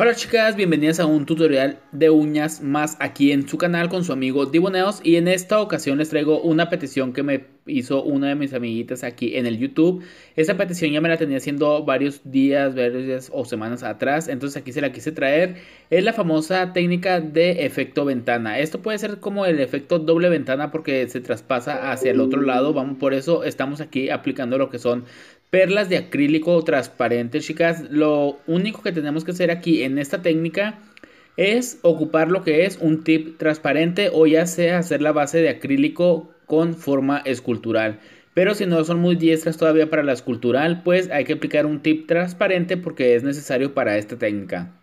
Hola chicas, bienvenidas a un tutorial de uñas más aquí en su canal con su amigo Diboneos y en esta ocasión les traigo una petición que me hizo una de mis amiguitas aquí en el YouTube. Esta petición ya me la tenía haciendo varios días, varios o semanas atrás, entonces aquí se la quise traer. Es la famosa técnica de efecto ventana. Esto puede ser como el efecto doble ventana porque se traspasa hacia el otro lado, vamos por eso estamos aquí aplicando lo que son perlas de acrílico transparente, chicas. Lo único que tenemos que hacer aquí en esta técnica es ocupar lo que es un tip transparente o ya sea hacer la base de acrílico con forma escultural. Pero si no son muy diestras todavía para la escultural, pues hay que aplicar un tip transparente porque es necesario para esta técnica.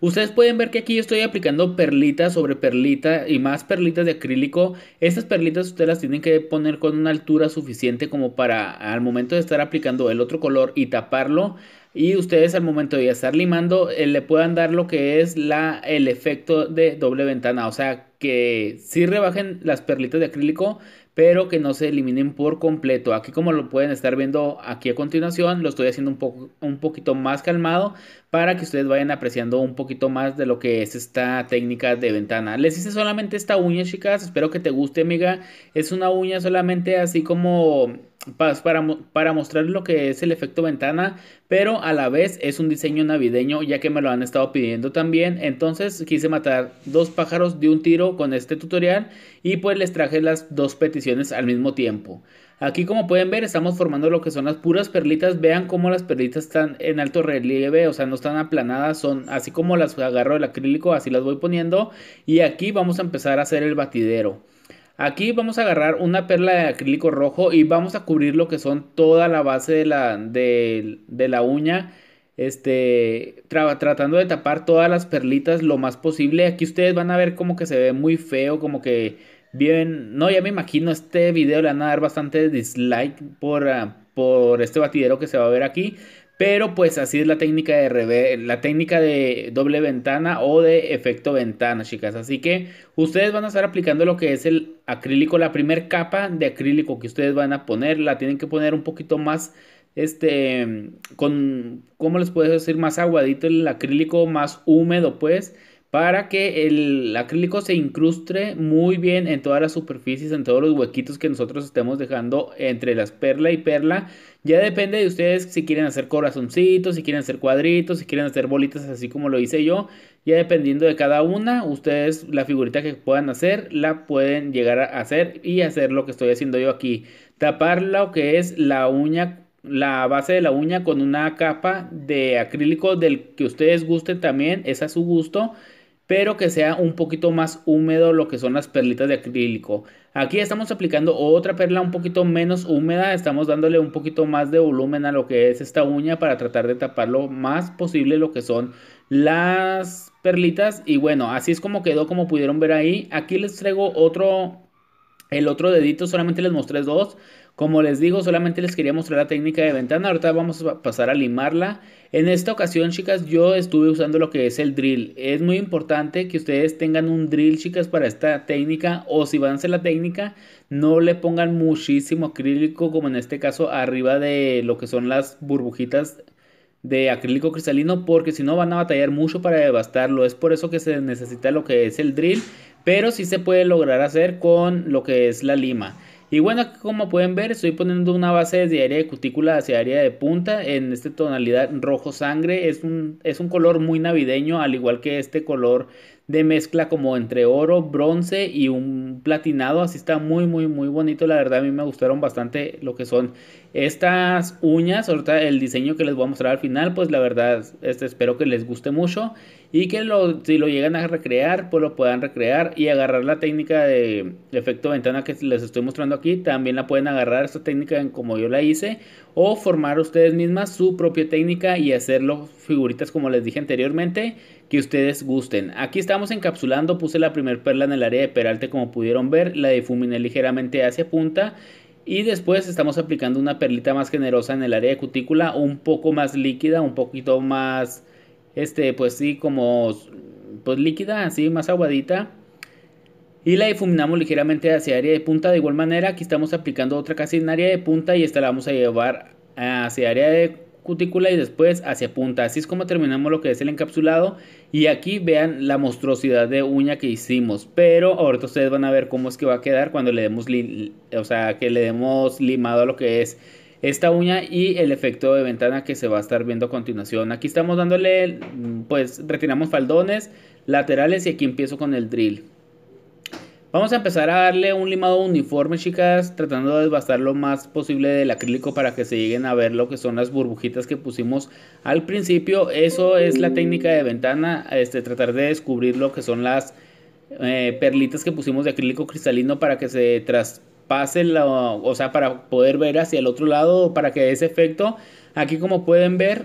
Ustedes pueden ver que aquí estoy aplicando perlita sobre perlita y más perlitas de acrílico. Estas perlitas ustedes las tienen que poner con una altura suficiente como para al momento de estar aplicando el otro color y taparlo. Y ustedes al momento de estar limando eh, le puedan dar lo que es la, el efecto de doble ventana. O sea que si rebajen las perlitas de acrílico, pero que no se eliminen por completo. Aquí como lo pueden estar viendo aquí a continuación, lo estoy haciendo un, un poquito más calmado para que ustedes vayan apreciando un poquito más de lo que es esta técnica de ventana. Les hice solamente esta uña, chicas, espero que te guste, amiga. Es una uña solamente así como para, para, mostrar lo que es el efecto ventana, pero a la vez es un diseño navideño, ya que me lo han estado pidiendo también. Entonces quise matar dos pájaros de un tiro con este tutorial y pues les traje las dos peticiones al mismo tiempo. Aquí como pueden ver estamos formando lo que son las puras perlitas, vean cómo las perlitas están en alto relieve, o sea no están aplanadas, son así como las agarro el acrílico, así las voy poniendo y aquí vamos a empezar a hacer el batidero. Aquí vamos a agarrar una perla de acrílico rojo y vamos a cubrir lo que son toda la base de la, la uña. Este, tratando de tapar todas las perlitas lo más posible. Aquí ustedes van a ver como que se ve muy feo, como que bien... No, ya me imagino, este video le van a dar bastante dislike por, ah, por este batidero que se va a ver aquí. Pero pues así es la técnica de la técnica de doble ventana o de efecto ventana, chicas. Así que ustedes van a estar aplicando lo que es el acrílico, la primera capa de acrílico que ustedes van a poner, la tienen que poner un poquito más este con cómo les puedo decir más aguadito el acrílico, más húmedo, pues para que el acrílico se incrustre muy bien en todas las superficies, en todos los huequitos que nosotros estemos dejando entre las perla y perla. Ya depende de ustedes si quieren hacer corazoncitos, si quieren hacer cuadritos, si quieren hacer bolitas así como lo hice yo. Ya dependiendo de cada una, ustedes la figurita que puedan hacer la pueden llegar a hacer y hacer lo que estoy haciendo yo aquí. Tapar lo que es la uña la base de la uña con una capa de acrílico del que ustedes gusten también, es a su gusto pero que sea un poquito más húmedo lo que son las perlitas de acrílico. Aquí estamos aplicando otra perla un poquito menos húmeda, estamos dándole un poquito más de volumen a lo que es esta uña para tratar de tapar lo más posible lo que son las perlitas y bueno, así es como quedó como pudieron ver ahí. Aquí les traigo otro el otro dedito solamente les mostré dos. Como les digo, solamente les quería mostrar la técnica de ventana. Ahorita vamos a pasar a limarla. En esta ocasión, chicas, yo estuve usando lo que es el drill. Es muy importante que ustedes tengan un drill, chicas, para esta técnica. O si van a hacer la técnica, no le pongan muchísimo acrílico, como en este caso, arriba de lo que son las burbujitas de acrílico cristalino porque si no van a batallar mucho para devastarlo. Es por eso que se necesita lo que es el drill pero sí se puede lograr hacer con lo que es la lima. Y bueno, como pueden ver, estoy poniendo una base desde área de cutícula hacia área de punta en esta tonalidad rojo sangre. Es un, es un color muy navideño, al igual que este color de mezcla como entre oro, bronce y un platinado. Así está muy, muy, muy bonito. La verdad, a mí me gustaron bastante lo que son estas uñas. Ahorita el diseño que les voy a mostrar al final, pues la verdad, este, espero que les guste mucho. Y que si lo llegan a recrear, pues lo puedan recrear y agarrar la técnica de efecto ventana que les estoy mostrando aquí. También la pueden agarrar esta técnica como yo la hice. O formar ustedes mismas su propia técnica y hacerlo figuritas como les dije anteriormente que ustedes gusten. Aquí estamos encapsulando, puse la primer perla en el área de peralte como pudieron ver, la difuminé ligeramente hacia punta y después estamos aplicando una perlita más generosa en el área de cutícula, un poco más líquida, un poquito más, este, pues sí, como, pues líquida, así, más aguadita. Y la difuminamos ligeramente hacia área de punta, de igual manera aquí estamos aplicando otra casi en área de punta y esta la vamos a llevar hacia área de cutícula y después hacia punta. Así es como terminamos lo que es el encapsulado. Y aquí vean la monstruosidad de uña que hicimos. Pero ahorita ustedes van a ver cómo es que va a quedar cuando le demos, o sea, que le demos limado a lo que es esta uña y el efecto de ventana que se va a estar viendo a continuación. Aquí estamos dándole, pues retiramos faldones laterales y aquí empiezo con el drill. Vamos a empezar a darle un limado uniforme, chicas, tratando de desbastar lo más posible del acrílico para que se lleguen a ver lo que son las burbujitas que pusimos al principio. Eso es la técnica de ventana, este, tratar de descubrir lo que son las eh, perlitas que pusimos de acrílico cristalino para que se traspase, o sea, para poder ver hacia el otro lado, para que ese efecto, aquí como pueden ver,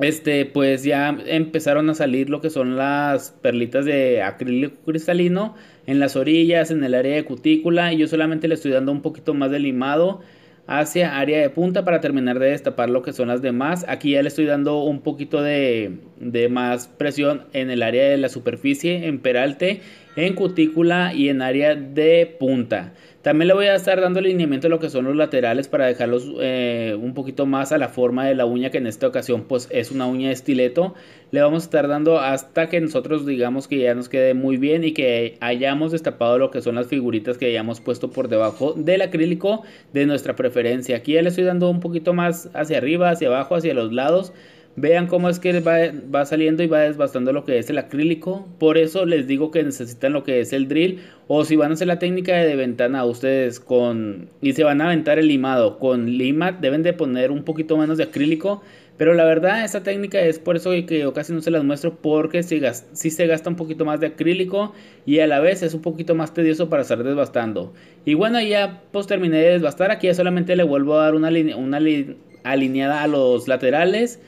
este, pues ya empezaron a salir lo que son las perlitas de acrílico cristalino en las orillas, en el área de cutícula. Y yo solamente le estoy dando un poquito más de limado hacia área de punta para terminar de destapar lo que son las demás. Aquí ya le estoy dando un poquito de, de más presión en el área de la superficie, en peralte en cutícula y en área de punta. También le voy a estar dando alineamiento a lo que son los laterales para dejarlos eh, un poquito más a la forma de la uña que en esta ocasión pues es una uña de estileto. Le vamos a estar dando hasta que nosotros digamos que ya nos quede muy bien y que hayamos destapado lo que son las figuritas que hayamos puesto por debajo del acrílico de nuestra preferencia. Aquí ya le estoy dando un poquito más hacia arriba, hacia abajo, hacia los lados. Vean cómo es que va, saliendo y va desbastando lo que es el acrílico. Por eso les digo que necesitan lo que es el drill. O si van a hacer la técnica de ventana ustedes con y se van a aventar el limado con lima, deben de poner un poquito menos de acrílico. Pero la verdad, esta técnica es por eso que yo casi no se las muestro porque si, si, se gasta un poquito más de acrílico y a la vez es un poquito más tedioso para estar desbastando. Y bueno, ya pues terminé de desbastar. Aquí ya solamente le vuelvo a dar una, una alineada a los laterales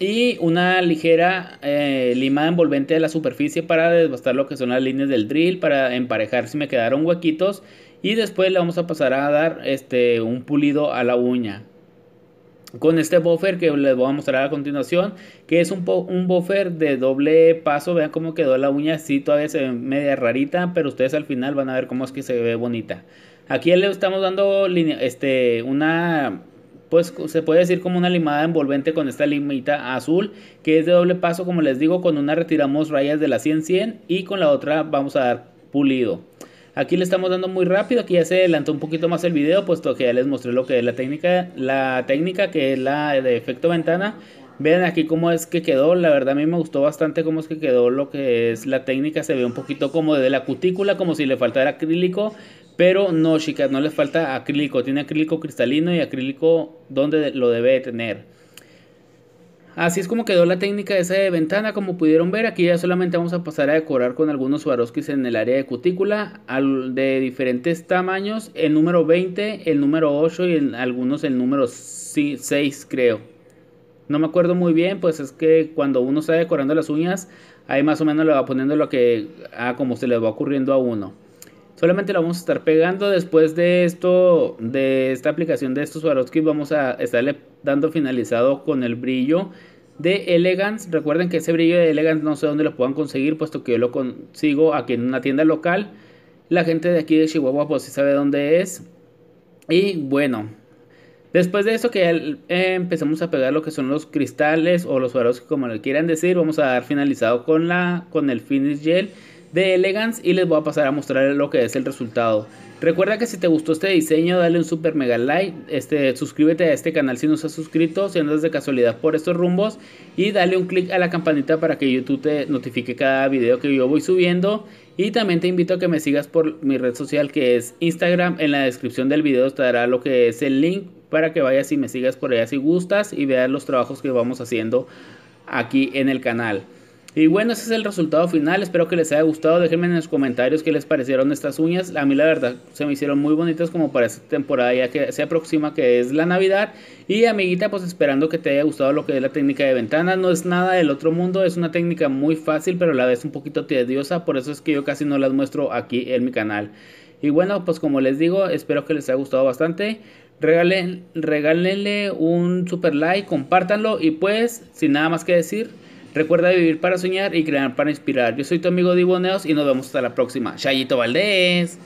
y una ligera eh, lima envolvente de la superficie para desbastar lo que son las líneas del drill para emparejar si me quedaron huequitos y después le vamos a pasar a dar este un pulido a la uña con este buffer que les voy a mostrar a continuación que es un, un buffer de doble paso vean cómo quedó la uña si todavía se ve media rarita pero ustedes al final van a ver cómo es que se ve bonita aquí le estamos dando este una pues, se puede decir como una limada envolvente con esta limita azul que es de doble paso como les digo con una retiramos rayas de la 100-100 y con la otra vamos a dar pulido aquí le estamos dando muy rápido aquí ya se adelantó un poquito más el video puesto que ya les mostré lo que es la técnica la técnica que es la de efecto ventana Vean aquí cómo es que quedó, la verdad a mí me gustó bastante cómo es que quedó lo que es la técnica, se ve un poquito como de la cutícula, como si le faltara acrílico, pero no, chicas, no les falta acrílico. Tiene acrílico cristalino y acrílico donde lo debe tener. Así es como quedó la técnica de esa de ventana. Como pudieron ver, aquí ya solamente vamos a pasar a decorar con algunos Swarovskis en el área de cutícula. de diferentes tamaños. El número 20, el número 8 y en algunos el número 6 creo. No me acuerdo muy bien, pues es que cuando uno está decorando las uñas, ahí más o menos le va poniendo lo que, ah, como se le va ocurriendo a uno. Solamente lo vamos a estar pegando después de esto, de esta aplicación de estos Swarovski. Vamos a estarle dando finalizado con el brillo de Elegance. Recuerden que ese brillo de Elegance no sé dónde lo puedan conseguir, puesto que yo lo consigo aquí en una tienda local. La gente de aquí de Chihuahua pues sí sabe dónde es. Y bueno, después de esto que ya empezamos a pegar lo que son los cristales o los Swarovski como le quieran decir, vamos a dar finalizado con, la, con el finish gel de Elegance y les voy a pasar a mostrar lo que es el resultado. Recuerda que si te gustó este diseño, dale un super mega like, este, suscríbete a este canal si no estás suscrito, si andas de casualidad por estos rumbos y dale un click a la campanita para que YouTube te notifique cada video que yo voy subiendo y también te invito a que me sigas por mi red social que es Instagram, en la descripción del video estará lo que es el link para que vayas y me sigas por allá si gustas y veas los trabajos que vamos haciendo aquí en el canal. Y bueno, ese es el resultado final. Espero que les haya gustado. Déjenme en los comentarios qué les parecieron estas uñas. A mí la verdad se me hicieron muy bonitas como para esta temporada ya que se aproxima que es la Navidad. Y amiguita, pues esperando que te haya gustado lo que es la técnica de ventana. No es nada del otro mundo. Es una técnica muy fácil pero a la vez un poquito tediosa. Por eso es que yo casi no las muestro aquí en mi canal. Y bueno, pues como les digo, espero que les haya gustado bastante. Regalen, regálenle un super like, compártanlo y pues, sin nada más que decir. Recuerda vivir para soñar y crear para inspirar. Yo soy tu amigo Diboneos y nos vemos hasta la próxima. Chayito Valdés.